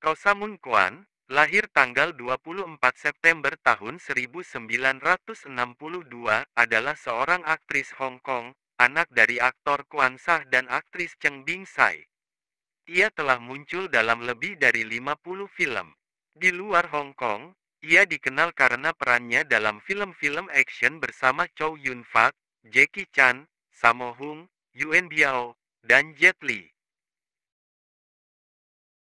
Rosamun Kwan, lahir tanggal 24 September tahun 1962, adalah seorang aktris Hong Kong, anak dari aktor Kwan Sah dan aktris Cheng Bing Sai. Ia telah muncul dalam lebih dari 50 film. Di luar Hong Kong, ia dikenal karena perannya dalam film-film action bersama Chow Yun Fat, Jackie Chan, Sammo Hung, Yuen Biao, dan Jet Li.